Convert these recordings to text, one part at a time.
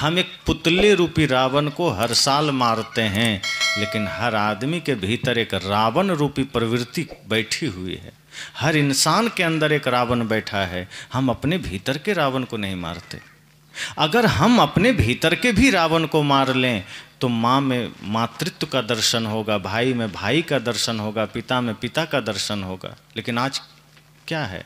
हम एक पुतले रूपी रावण को हर साल मारते हैं लेकिन हर आदमी के भीतर एक रावण रूपी प्रवृत्ति बैठी हुई है हर इंसान के अंदर एक रावण बैठा है हम अपने भीतर के रावण को नहीं मारते अगर हम अपने भीतर के भी रावण को मार लें तो माँ में मातृत्व का दर्शन होगा भाई में भाई का दर्शन होगा पिता में पिता का दर्शन होगा लेकिन आज क्या है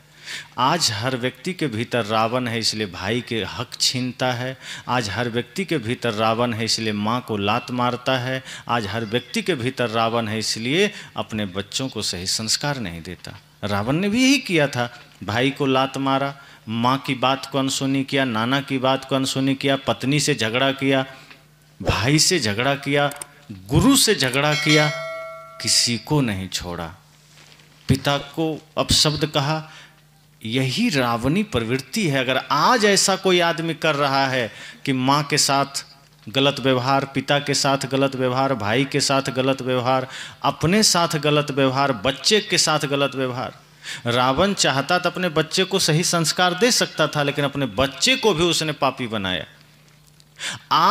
आज हर व्यक्ति के भीतर रावण है इसलिए भाई के हक छीनता है आज हर व्यक्ति के भीतर रावण है इसलिए माँ को लात मारता है आज हर व्यक्ति के भीतर रावण है इसलिए अपने बच्चों को सही संस्कार नहीं देता रावण ने भी यही किया था भाई को लात मारा माँ की बात को अनसुनी किया नाना की बात को अनसुनी किया पत्नी से झगड़ा किया भाई से झगड़ा किया गुरु से झगड़ा किया किसी को नहीं छोड़ा पिता को अपशब्द कहा यही रावणी प्रवृत्ति है अगर आज ऐसा कोई आदमी कर रहा है कि माँ के साथ गलत व्यवहार पिता के साथ गलत व्यवहार भाई के साथ गलत व्यवहार अपने साथ गलत व्यवहार बच्चे के साथ गलत व्यवहार रावण चाहता तो अपने बच्चे को सही संस्कार दे सकता था लेकिन अपने बच्चे को भी उसने पापी बनाया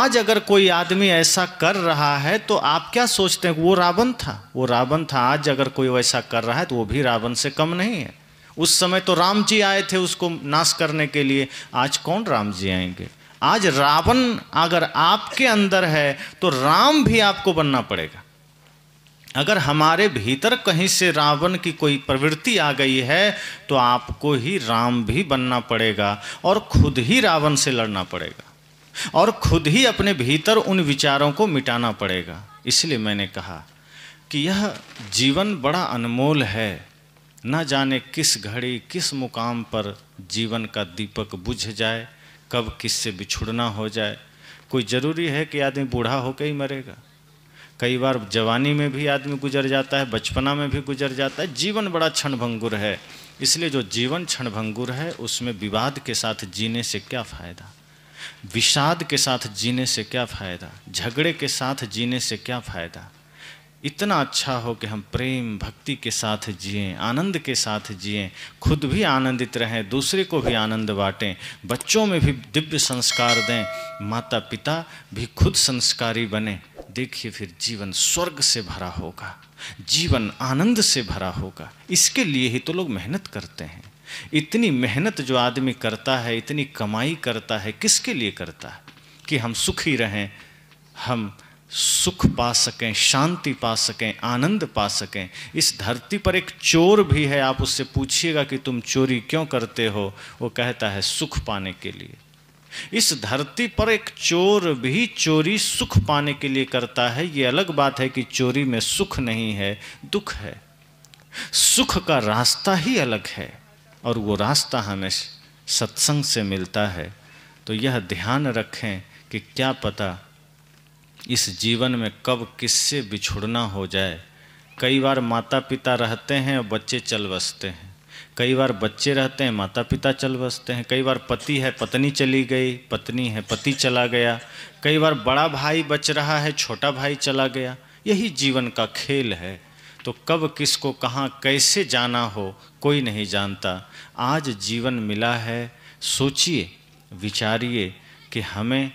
आज अगर कोई आदमी ऐसा कर रहा है तो आप क्या सोचते हैं वो रावण था वो रावण था आज अगर कोई वैसा कर रहा है तो वो भी रावण से कम नहीं है उस समय तो राम जी आए थे उसको नाश करने के लिए आज कौन राम जी आएंगे आज रावण अगर आपके अंदर है तो राम भी आपको बनना पड़ेगा अगर हमारे भीतर कहीं से रावण की कोई प्रवृत्ति आ गई है तो आपको ही राम भी बनना पड़ेगा और खुद ही रावण से लड़ना पड़ेगा और खुद ही अपने भीतर उन विचारों को मिटाना पड़ेगा इसलिए मैंने कहा कि यह जीवन बड़ा अनमोल है न जाने किस घड़ी किस मुकाम पर जीवन का दीपक बुझ जाए कब किससे बिछुड़ना हो जाए कोई ज़रूरी है कि आदमी बूढ़ा होकर ही मरेगा कई बार जवानी में भी आदमी गुजर जाता है बचपना में भी गुजर जाता है जीवन बड़ा क्षणभंगुर है इसलिए जो जीवन क्षणभंगुर है उसमें विवाद के साथ जीने से क्या फ़ायदा विषाद के साथ जीने से क्या फ़ायदा झगड़े के साथ जीने से क्या फ़ायदा इतना अच्छा हो कि हम प्रेम भक्ति के साथ जिएं आनंद के साथ जिएं खुद भी आनंदित रहें दूसरे को भी आनंद बांटें बच्चों में भी दिव्य संस्कार दें माता पिता भी खुद संस्कारी बने देखिए फिर जीवन स्वर्ग से भरा होगा जीवन आनंद से भरा होगा इसके लिए ही तो लोग मेहनत करते हैं इतनी मेहनत जो आदमी करता है इतनी कमाई करता है किसके लिए करता है कि हम सुखी रहें हम सुख पा सकें शांति पा सकें आनंद पा सकें इस धरती पर एक चोर भी है आप उससे पूछिएगा कि तुम चोरी क्यों करते हो वो कहता है सुख पाने के लिए इस धरती पर एक चोर भी चोरी सुख पाने के लिए करता है ये अलग बात है कि चोरी में सुख नहीं है दुख है सुख का रास्ता ही अलग है और वो रास्ता हमें सत्संग से मिलता है तो यह ध्यान रखें कि क्या पता इस जीवन में कब किससे बिछुड़ना हो जाए कई बार माता पिता रहते हैं और बच्चे चल बसते हैं कई बार बच्चे रहते हैं माता पिता चल बसते हैं कई बार पति है पत्नी चली गई पत्नी है पति चला गया कई बार बड़ा भाई बच रहा है छोटा भाई चला गया यही जीवन का खेल है तो कब किसको कहाँ कैसे जाना हो कोई नहीं जानता आज जीवन मिला है सोचिए विचारिए कि हमें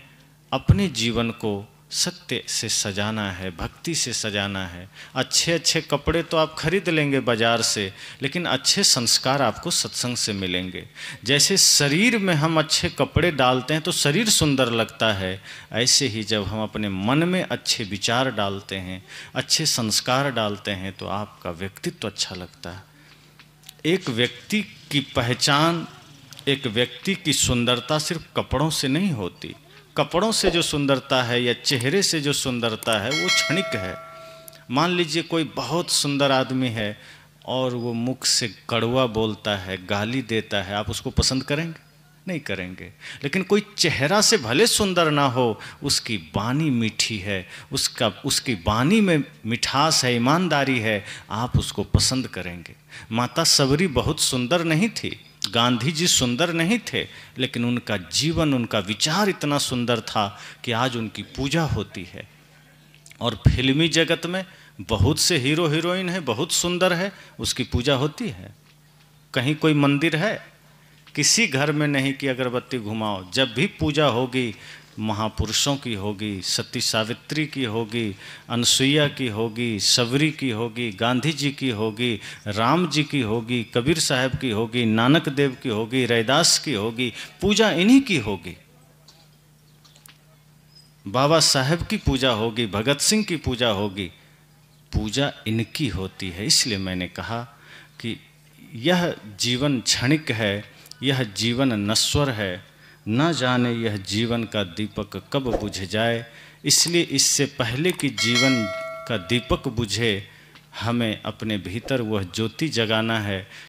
अपने जीवन को सत्य से सजाना है भक्ति से सजाना है अच्छे अच्छे कपड़े तो आप खरीद लेंगे बाजार से लेकिन अच्छे संस्कार आपको सत्संग से मिलेंगे जैसे शरीर में हम अच्छे कपड़े डालते हैं तो शरीर सुंदर लगता है ऐसे ही जब हम अपने मन में अच्छे विचार डालते हैं अच्छे संस्कार डालते हैं तो आपका व्यक्तित्व तो अच्छा लगता है एक व्यक्ति की पहचान एक व्यक्ति की सुंदरता सिर्फ कपड़ों से नहीं होती कपड़ों से जो सुंदरता है या चेहरे से जो सुंदरता है वो क्षणिक है मान लीजिए कोई बहुत सुंदर आदमी है और वो मुख से कड़वा बोलता है गाली देता है आप उसको पसंद करेंगे नहीं करेंगे लेकिन कोई चेहरा से भले सुंदर ना हो उसकी बानी मीठी है उसका उसकी बानी में मिठास है ईमानदारी है आप उसको पसंद करेंगे माता सबरी बहुत सुंदर नहीं थी गांधी जी सुंदर नहीं थे लेकिन उनका जीवन उनका विचार इतना सुंदर था कि आज उनकी पूजा होती है और फिल्मी जगत में बहुत से हीरो हीरोइन हैं बहुत सुंदर है उसकी पूजा होती है कहीं कोई मंदिर है किसी घर में नहीं कि अगरबत्ती घुमाओ जब भी पूजा होगी महापुरुषों की होगी सती सावित्री की होगी अनसुईया की होगी सबरी की होगी गांधी जी की होगी राम जी की होगी कबीर साहब की होगी नानक देव की होगी रैदास की होगी पूजा इन्हीं की होगी बाबा साहेब की पूजा होगी भगत सिंह की पूजा होगी पूजा इनकी होती है इसलिए मैंने कहा कि यह जीवन क्षणिक है यह जीवन नश्वर है न जाने यह जीवन का दीपक कब बुझ जाए इसलिए इससे पहले कि जीवन का दीपक बुझे हमें अपने भीतर वह ज्योति जगाना है